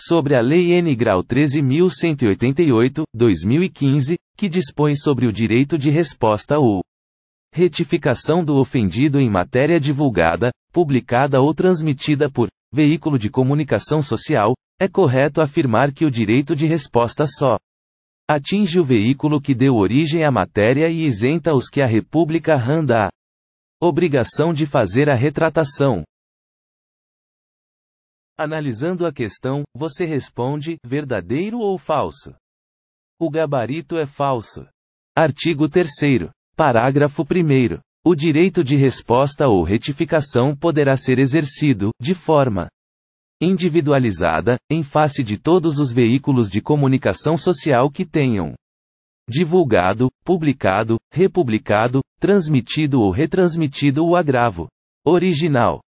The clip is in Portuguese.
sobre a Lei N. Grau 13.188, 2015, que dispõe sobre o direito de resposta ou retificação do ofendido em matéria divulgada, publicada ou transmitida por veículo de comunicação social, é correto afirmar que o direito de resposta só atinge o veículo que deu origem à matéria e isenta os que a República randa a obrigação de fazer a retratação. Analisando a questão, você responde: verdadeiro ou falso? O gabarito é falso. Artigo 3. Parágrafo 1. O direito de resposta ou retificação poderá ser exercido, de forma individualizada, em face de todos os veículos de comunicação social que tenham divulgado, publicado, republicado, transmitido ou retransmitido o agravo original